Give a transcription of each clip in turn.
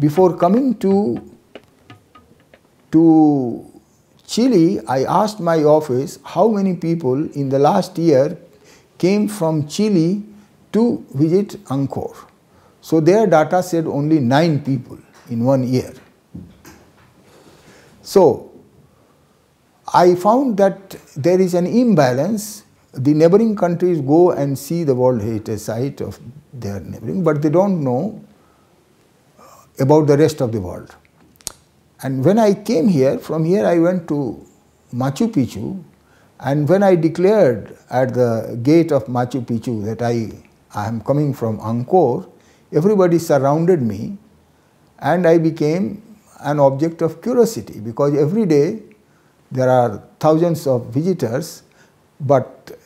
before coming to, to Chile, I asked my office how many people in the last year came from Chile to visit Angkor. So their data said only 9 people in one year. So I found that there is an imbalance. The neighboring countries go and see the World Heritage Site of their neighboring, but they don't know about the rest of the world. And when I came here, from here I went to Machu Picchu and when I declared at the gate of Machu Picchu that I, I am coming from Angkor, everybody surrounded me and I became an object of curiosity because every day there are thousands of visitors but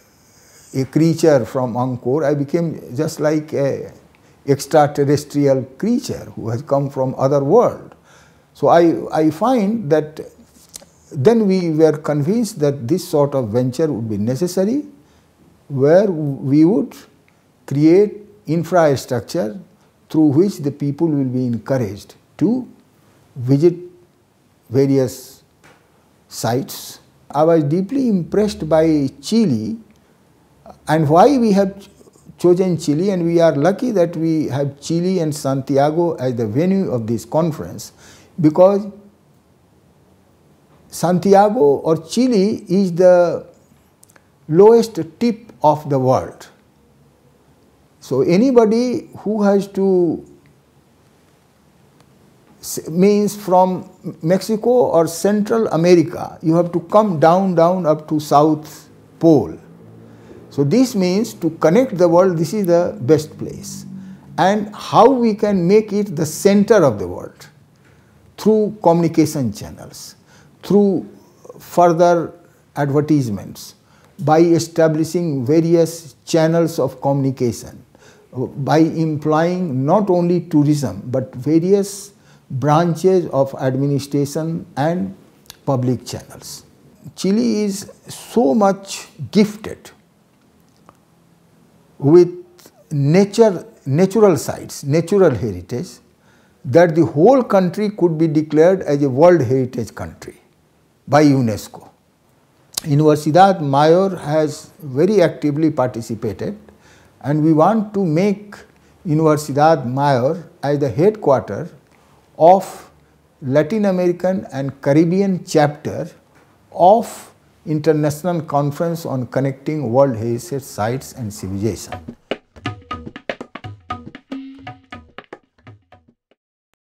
a creature from Angkor, I became just like a extraterrestrial creature who has come from other world. So I, I find that then we were convinced that this sort of venture would be necessary where we would create infrastructure through which the people will be encouraged to visit various sites. I was deeply impressed by Chile and why we have chosen Chile and we are lucky that we have Chile and Santiago as the venue of this conference because Santiago or Chile is the lowest tip of the world. So anybody who has to means from Mexico or Central America, you have to come down, down up to South Pole so this means to connect the world, this is the best place. And how we can make it the center of the world through communication channels, through further advertisements, by establishing various channels of communication, by implying not only tourism but various branches of administration and public channels. Chile is so much gifted with nature, natural sites, natural heritage, that the whole country could be declared as a World Heritage Country by UNESCO. Universidad Mayor has very actively participated and we want to make Universidad Mayor as the headquarter of Latin American and Caribbean chapter of International Conference on Connecting World Heritage Sites and Civilization.